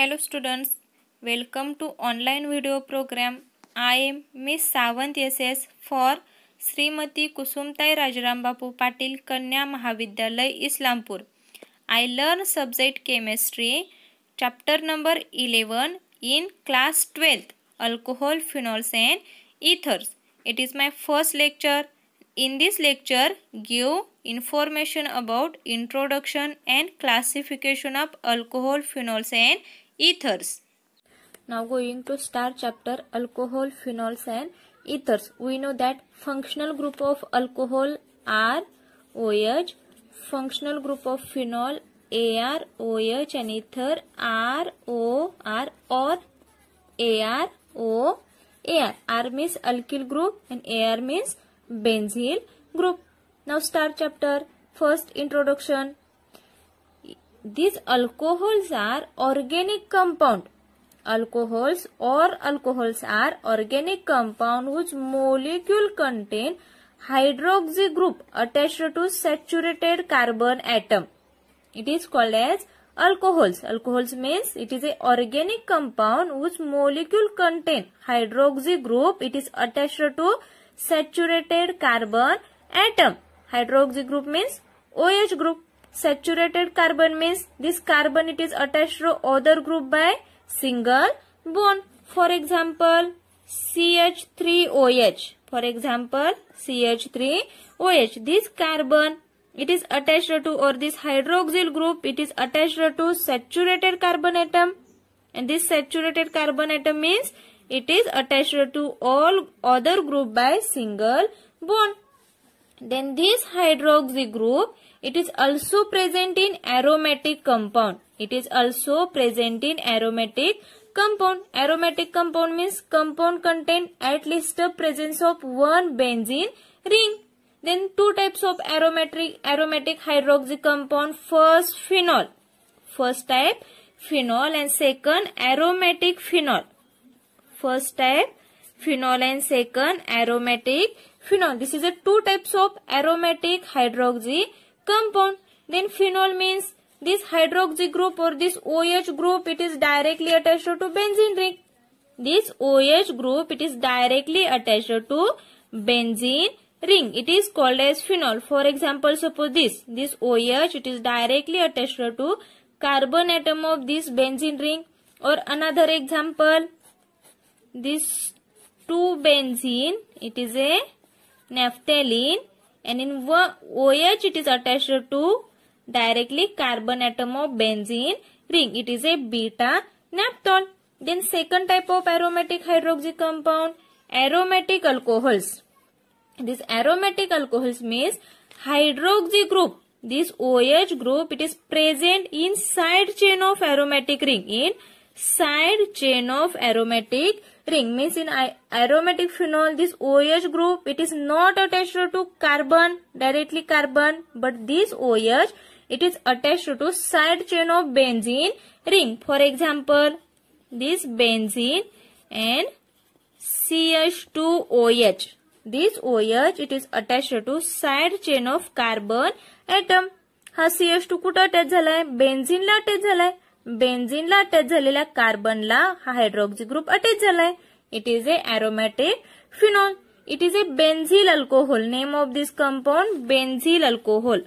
Hello students, welcome to online video program. I am Miss Savant SS for Srimati Kusumtai Rajaram Bapu Patil Kanya Mahavidyalay Islampur. I learn subject chemistry chapter number 11 in class 12th alcohol phenols and ethers. It is my first lecture. In this lecture give information about introduction and classification of alcohol phenols and ethers. Now going to star chapter alcohol, phenols and ethers. We know that functional group of alcohol are OH, functional group of phenol AR, OH and ether R, O, R or AR, O, AR. R means alkyl group and AR means benzyl group. Now start chapter. First introduction these alcohols are organic compound alcohols or alcohols are organic compound whose molecule contain hydroxy group attached to saturated carbon atom it is called as alcohols alcohols means it is a organic compound whose molecule contain hydroxy group it is attached to saturated carbon atom hydroxy group means oh group Saturated carbon means this carbon it is attached to other group by single bond. For example, CH3OH. For example, CH3OH. This carbon it is attached to or this hydroxyl group it is attached to saturated carbon atom and this saturated carbon atom means it is attached to all other group by single bond then this hydroxy group, it is also present in aromatic compound. It is also present in aromatic compound. Aromatic compound means compound contain at least the presence of one benzene ring. Then two types of aromatic, aromatic hydroxy compound. First phenol. First type phenol and second aromatic phenol. First type phenol and second aromatic phenol. This is a two types of aromatic hydroxy compound. Then phenol means this hydroxy group or this OH group it is directly attached to benzene ring. This OH group it is directly attached to benzene ring. It is called as phenol. For example, suppose this, this OH it is directly attached to carbon atom of this benzene ring or another example this 2 benzene, it is a naphthalene and in OH it is attached to directly carbon atom of benzene ring. It is a beta naphthol. Then second type of aromatic hydroxy compound, aromatic alcohols. This aromatic alcohols means hydroxy group. This OH group it is present in side chain of aromatic ring. In side chain of aromatic ring means in aromatic phenol this OH group it is not attached to carbon directly carbon but this OH it is attached to side chain of benzene ring for example this benzene and CH2OH this OH it is attached to side chain of carbon atom हा CH2 to कुठं attach झालाय बेन्झिनला attach झालाय benzene लटैच झालेल्या कार्बनला हा group attach it is a aromatic phenol it is a benzyl alcohol name of this compound benzyl alcohol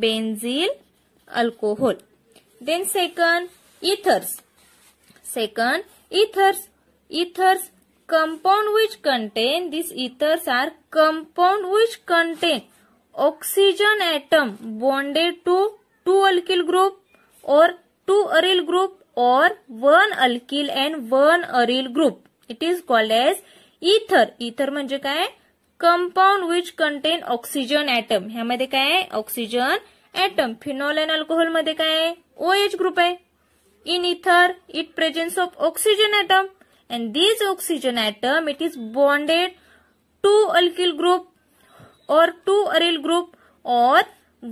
benzyl alcohol then second ethers second ethers ethers compound which contain these ethers are compound which contain oxygen atom bonded to two alkyl group or two aryl group or one alkyl and one aryl group. It is called as ether. Ether म्हणजे काय compound which contain oxygen atom ह्यामध्ये काय आहे oxygen atom phenol and alcohol मध्ये काय आहे O H group आहे in ether it presence of oxygen atom and this oxygen atom it is bonded to alkyl group और टू अरिल ग्रुप और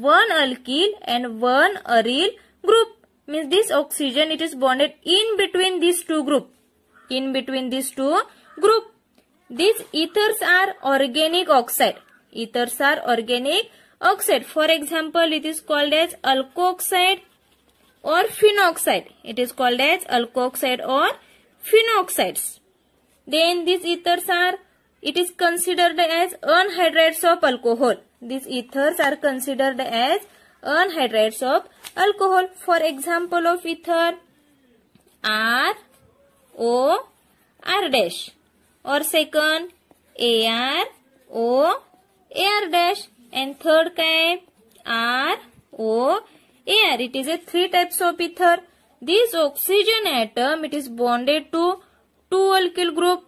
one alkyl and one aryl group means this oxygen it is bonded in between these two group in between these two group these ethers are organic oxide ethers are organic oxide for example it is called as alkoxide or phenoxide it is called as alkoxide or phenoxides then these ethers are it is considered as anhydrides of alcohol these ethers are considered as anhydrides of alcohol. For example of ether R O R dash or second A R O A R dash and third kind R O A R. It is a three types of ether. This oxygen atom it is bonded to two alkyl group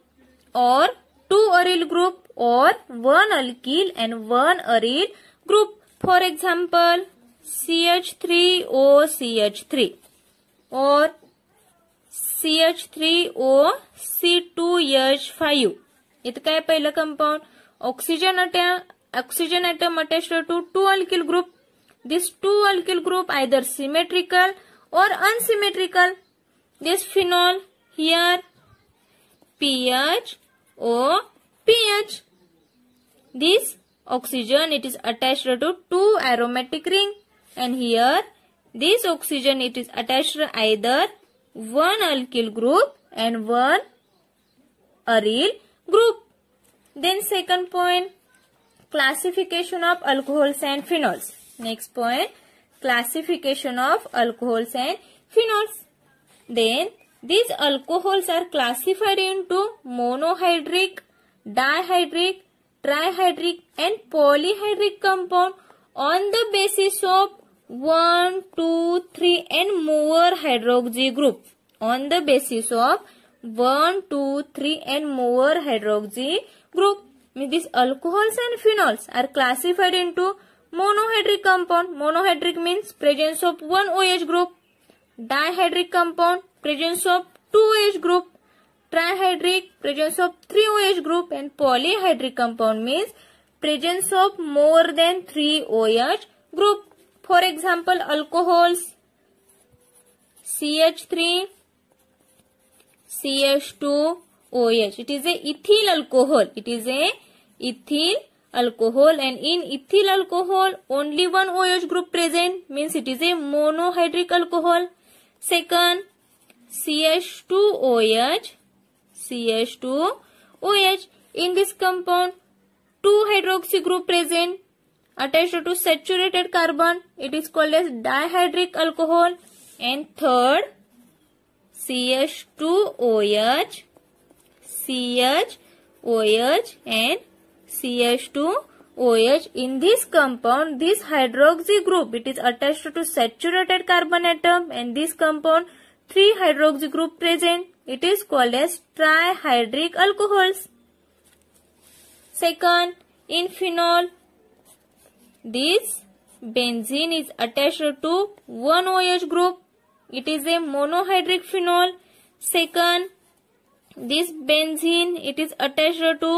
or two aryl group or one alkyl and one aryl group. For example, C H three O C H three और C H three O C two H five इत का पहले compound oxygen at oxygen atom attach to two alkyl group this two alkyl group either symmetrical और unsymmetrical this phenol here Ph O Ph this oxygen it is attach to to aromatic ring and here this oxygen it is attached to either one alkyl group and one aryl group. Then second point classification of alcohols and phenols. Next point classification of alcohols and phenols. Then these alcohols are classified into monohydric, dihydric, trihydric and polyhydric compound on the basis of 1, 2, 3 and more hydroxy group on the basis of 1, 2, 3 and more hydroxy group. These alcohols and phenols are classified into monohydric compound. Monohydric means presence of one OH group. Dihydric compound, presence of two OH group. Trihydric, presence of three OH group. And polyhydric compound means presence of more than three OH group. For example, alcohols CH3, CH2, OH. It is a ethyl alcohol. It is a ethyl alcohol and in ethyl alcohol only one OH group present means it is a monohydric alcohol. Second, CH2OH, CH2OH. In this compound, two hydroxy group present attached to saturated carbon. It is called as dihydric alcohol. And third, CH2OH, CH, OH and CH2OH. In this compound, this hydroxy group, it is attached to saturated carbon atom and this compound, 3 hydroxy group present. It is called as trihydric alcohols. Second, in phenol, this benzene is attached to one OH group. It is a monohydric phenol. Second, this benzene it is attached to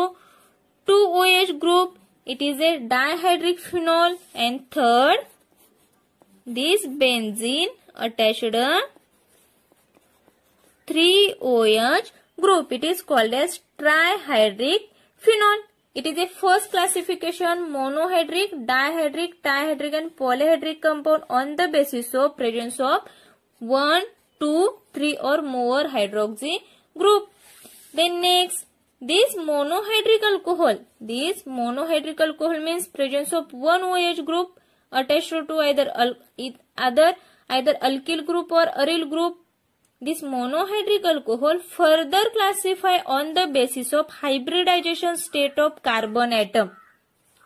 two OH group. It is a dihydric phenol. And third, this benzene attached three OH group. It is called as trihydric phenol. It is a first classification monohydric, dihydric, trihydric and polyhydric compound on the basis of presence of 1, 2, 3 or more hydroxy group. Then next, this monohydric alcohol. This monohydric alcohol means presence of one OH group attached to either, either, either alkyl group or aryl group this monohydric alcohol further classify on the basis of hybridization state of carbon atom.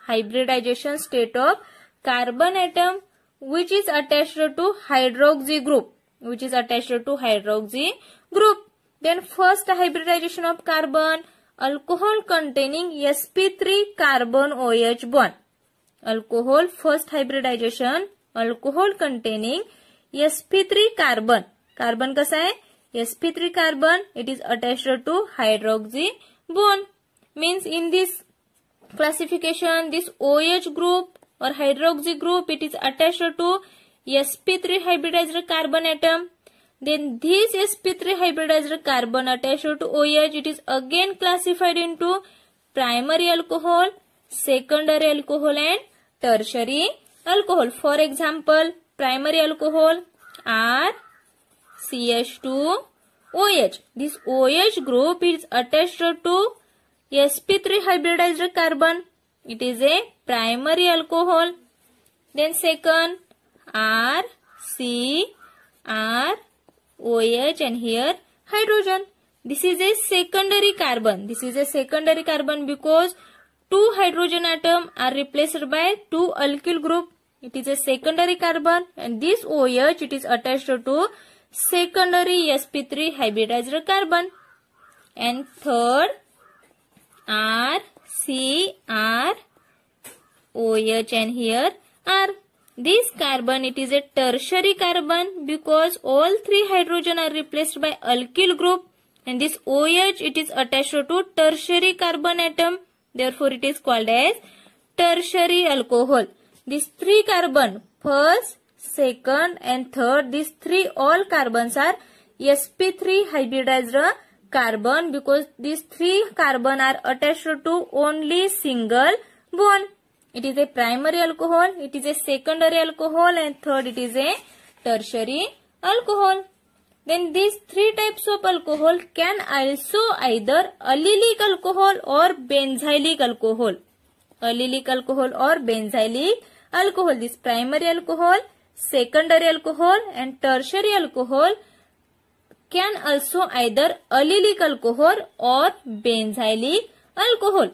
Hybridization state of carbon atom which is attached to hydroxy group. Which is attached to hydroxy group. Then first hybridization of carbon alcohol containing sp3 carbon OH bond. Alcohol first hybridization alcohol containing sp3 carbon carbon कसा है S P three carbon it is attached to hydroxy bond means in this classification this O H group और hydroxy group it is attach to S P three hybridize carbon atom then this S P three hybridize carbon attach to O H it is again classified into primary alcohol secondary alcohol and tertiary alcohol for example primary alcohol are CH2OH. This OH group is attached to sp3 hybridized carbon. It is a primary alcohol. Then second R, C, R, OH and here hydrogen. This is a secondary carbon. This is a secondary carbon because two hydrogen atom are replaced by two alkyl group. It is a secondary carbon and this OH it is attached to secondary sp3 hybridized carbon and third r c r oh and here r this carbon it is a tertiary carbon because all three hydrogen are replaced by alkyl group and this oh it is attached to tertiary carbon atom therefore it is called as tertiary alcohol this three carbon first second and third. These three all carbons are sp3 hybridized carbon because these three carbon are attached to only single bond. It is a primary alcohol, it is a secondary alcohol and third it is a tertiary alcohol. Then these three types of alcohol can also either allylic alcohol or benzylic alcohol. Allylic alcohol or benzylic alcohol. This primary alcohol, secondary alcohol and tertiary alcohol can also either allylic alcohol or benzylic alcohol.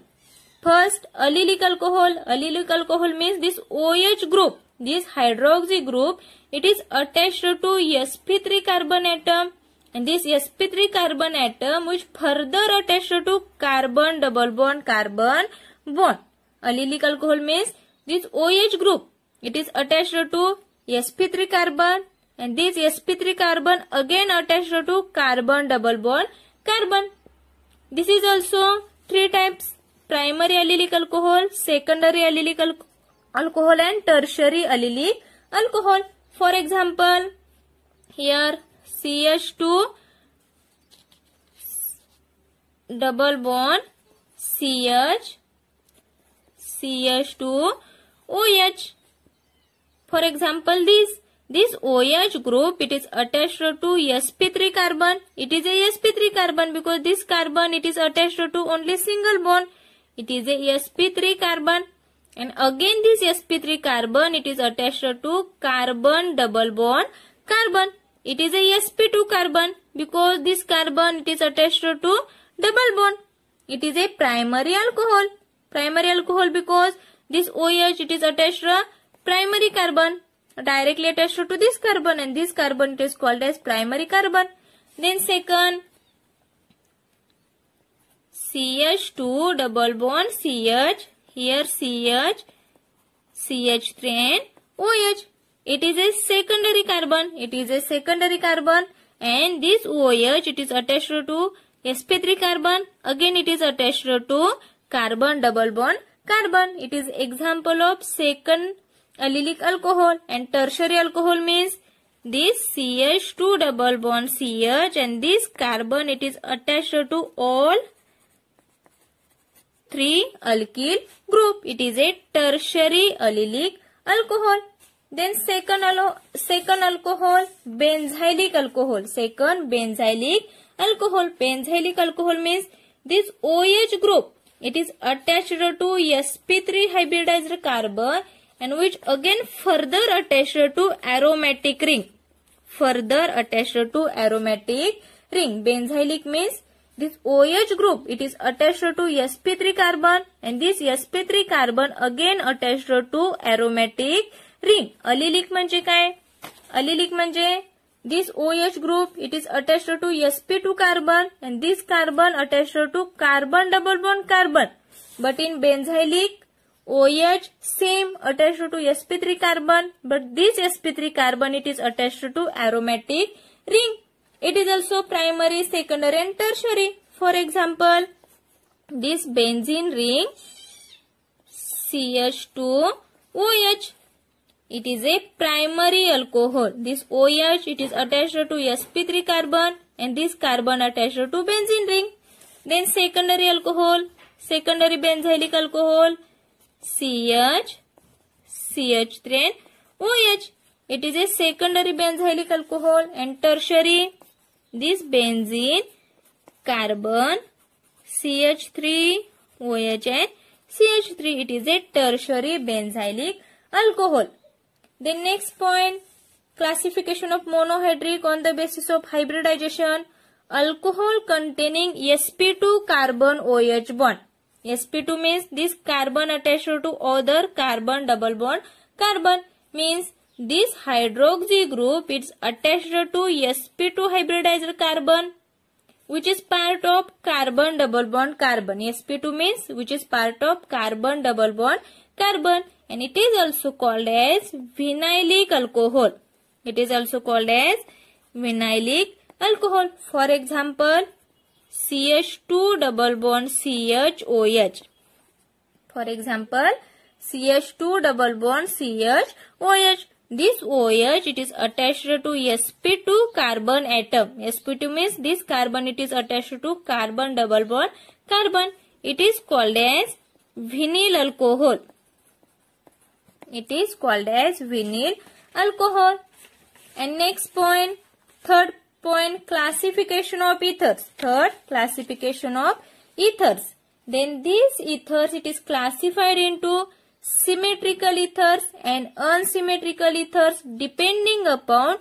First, allylic alcohol. Allylic alcohol means this OH group, this hydroxy group, it is attached to sp3 carbon atom and this sp3 carbon atom which further attached to carbon double bond carbon bond. Allylic alcohol means this OH group, it is attached to sp3 carbon and this sp3 carbon again attached to carbon double bond carbon this is also three types primary allylic alcohol secondary allylic al alcohol and tertiary allylic alcohol for example here ch2 double bond ch ch2 oh For example, this this OH group it is attached to sp3 carbon. It is a sp3 carbon because this carbon it is attached to only single bond. It is a sp3 carbon. And again this sp3 carbon it is attached to carbon double bond carbon. It is a sp2 carbon because this carbon it is attached to double bond. It is a primary alcohol. Primary alcohol because this OH it is attached to primary carbon directly attached to this carbon and this carbon it is called as primary carbon. Then second CH2 double bond CH here CH CH3 and OH. It is a secondary carbon. It is a secondary carbon and this OH it is attached to sp3 carbon again it is attached to carbon double bond carbon it is example of second allylic alcohol and tertiary alcohol means this CH2 double bond CH and this carbon it is attached to all three alkyl group. It is a tertiary allylic alcohol. Then second, second alcohol, benzylic alcohol. Second benzylic alcohol. Benzylic alcohol means this OH group. It is attached to sp3 hybridized carbon and which again further attached to aromatic ring. Further attached to aromatic ring. Benzylic means this OH group, it is attached to sp3 carbon and this sp3 carbon again attached to aromatic ring. Allylic manje kay Allylic manje. this OH group, it is attached to sp2 carbon and this carbon attached to carbon double bond carbon. But in benzylic, OH same attached to sp3 carbon but this sp3 carbon it is attached to aromatic ring. It is also primary, secondary and tertiary. For example, this benzene ring CH2OH. It is a primary alcohol. This OH it is attached to sp3 carbon and this carbon attached to benzene ring. Then secondary alcohol, secondary benzylic alcohol CH, CH train, OH. It is a secondary benzylic alcohol and tertiary. This benzene, carbon, CH3, OH and CH3. It is a tertiary benzylic alcohol. The next point, classification of monohydric on the basis of hybridization. Alcohol containing sp2 carbon OH bond sp2 means this carbon attached to other carbon double bond carbon means this hydroxy group is attached to sp2 hybridized carbon which is part of carbon double bond carbon. sp2 means which is part of carbon double bond carbon and it is also called as vinylic alcohol. It is also called as vinylic alcohol. For example, CH2 double bond CHOH. For example, CH2 double bond CHOH. This OH it is attached to sp2 carbon atom. sp2 means this carbon it is attached to carbon double bond carbon. It is called as vinyl alcohol. It is called as vinyl alcohol. And next point, third Point classification of ethers. Third, classification of ethers. Then these ethers it is classified into symmetrical ethers and unsymmetrical ethers depending upon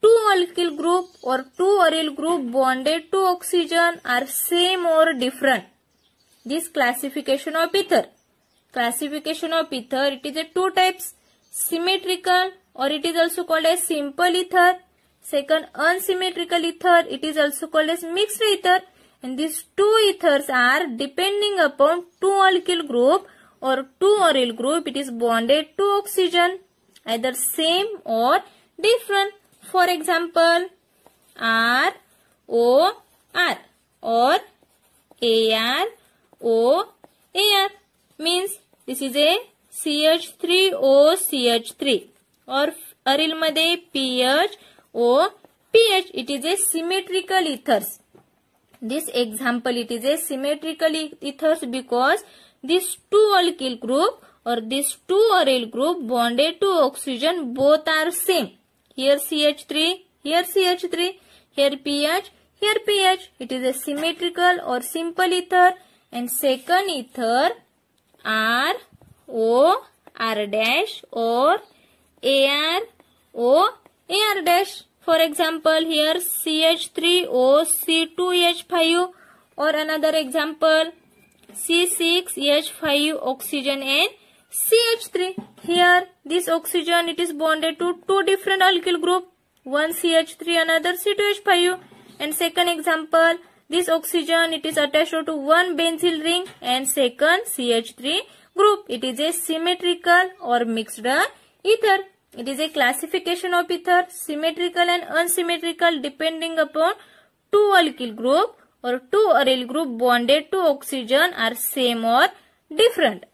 two molecule group or two aryl group bonded to oxygen are same or different. This classification of ether. Classification of ether it is a two types symmetrical or it is also called as simple ether Second, unsymmetrical ether. It is also called as mixed ether. And these two ethers are depending upon two alkyl group or two aryl group. It is bonded to oxygen. Either same or different. For example, R, O, R or AR, O, AR means this is a CH3 O CH3 or aryl made P H O, pH, it is a symmetrical ethers. This example, it is a symmetrical ethers because this two alkyl group or this two aryl group bonded to oxygen both are same. Here CH3, here CH3, here pH, here pH. It is a symmetrical or simple ether and second ether R O R dash or AR O AR dash. For example, here ch 30 c 2 h 5 or another example C6H5 oxygen and CH3. Here this oxygen it is bonded to two different alkyl group. One CH3 another C2H5 and second example this oxygen it is attached to one benzyl ring and second CH3 group. It is a symmetrical or mixed ether. It is a classification of ether symmetrical and unsymmetrical depending upon two alkyl group or two aryl group bonded to oxygen are same or different.